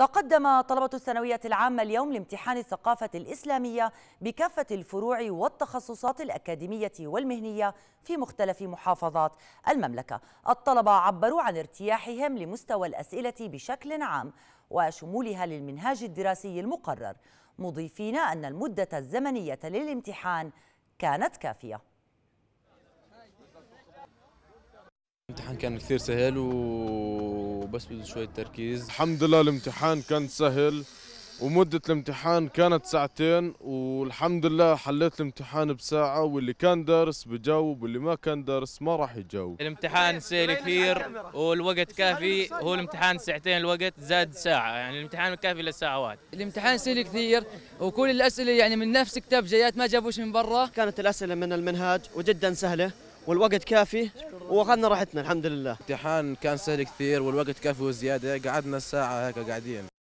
تقدم طلبة الثانوية العامة اليوم لامتحان الثقافة الإسلامية بكافة الفروع والتخصصات الأكاديمية والمهنية في مختلف محافظات المملكة الطلبة عبروا عن ارتياحهم لمستوى الأسئلة بشكل عام وشمولها للمنهاج الدراسي المقرر مضيفين أن المدة الزمنية للامتحان كانت كافية الامتحان كان كثير سهل و وبس بده شوية تركيز الحمد لله الامتحان كان سهل ومدة الامتحان كانت ساعتين والحمد لله حليت الامتحان بساعة واللي كان دارس بجاوب واللي ما كان دارس ما راح يجاوب الامتحان سهل كثير والوقت كافي هو الامتحان ساعتين الوقت زاد ساعة يعني الامتحان كافي لساعة واحد الامتحان سهل كثير وكل الأسئلة يعني من نفس كتاب جيات ما جابوش من برا كانت الأسئلة من المنهاج وجدا سهلة والوقت كافي واخذنا راحتنا الحمد لله الامتحان كان سهل كثير والوقت كافي وزياده قعدنا ساعه هيك قاعدين